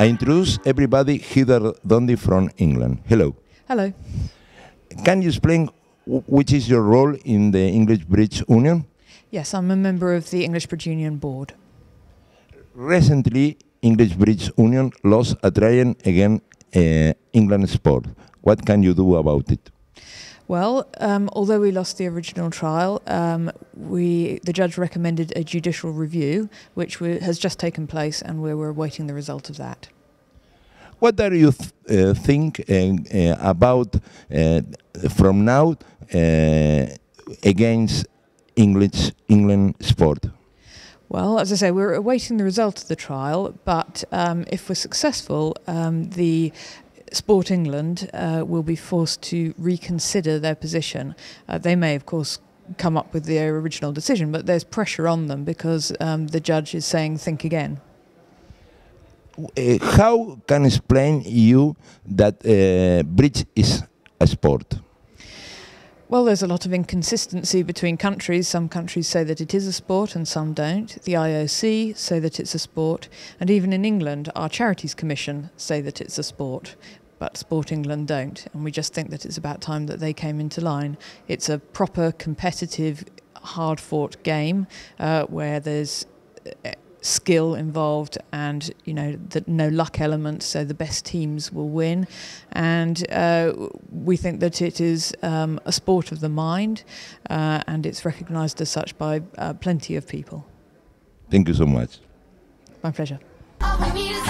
I introduce everybody Heather Dundee from England. Hello. Hello. Can you explain which is your role in the English Bridge Union? Yes, I'm a member of the English Bridge Union board. Recently, English Bridge Union lost a trial against uh, England Sport. What can you do about it? Well, um, although we lost the original trial, um, we the judge recommended a judicial review, which has just taken place, and we are awaiting the result of that. What do you th uh, think uh, uh, about uh, from now uh, against English England sport? Well, as I say, we're awaiting the result of the trial, but um, if we're successful, um, the Sport England uh, will be forced to reconsider their position. Uh, they may, of course, come up with their original decision, but there's pressure on them because um, the judge is saying, think again. Uh, how can explain you that uh, bridge is a sport? Well, there's a lot of inconsistency between countries. Some countries say that it is a sport and some don't. The IOC say that it's a sport, and even in England, our Charities Commission say that it's a sport, but Sport England don't. And we just think that it's about time that they came into line. It's a proper competitive, hard fought game uh, where there's skill involved and you know the no luck element so the best teams will win and uh, we think that it is um, a sport of the mind uh, and it's recognized as such by uh, plenty of people thank you so much my pleasure oh,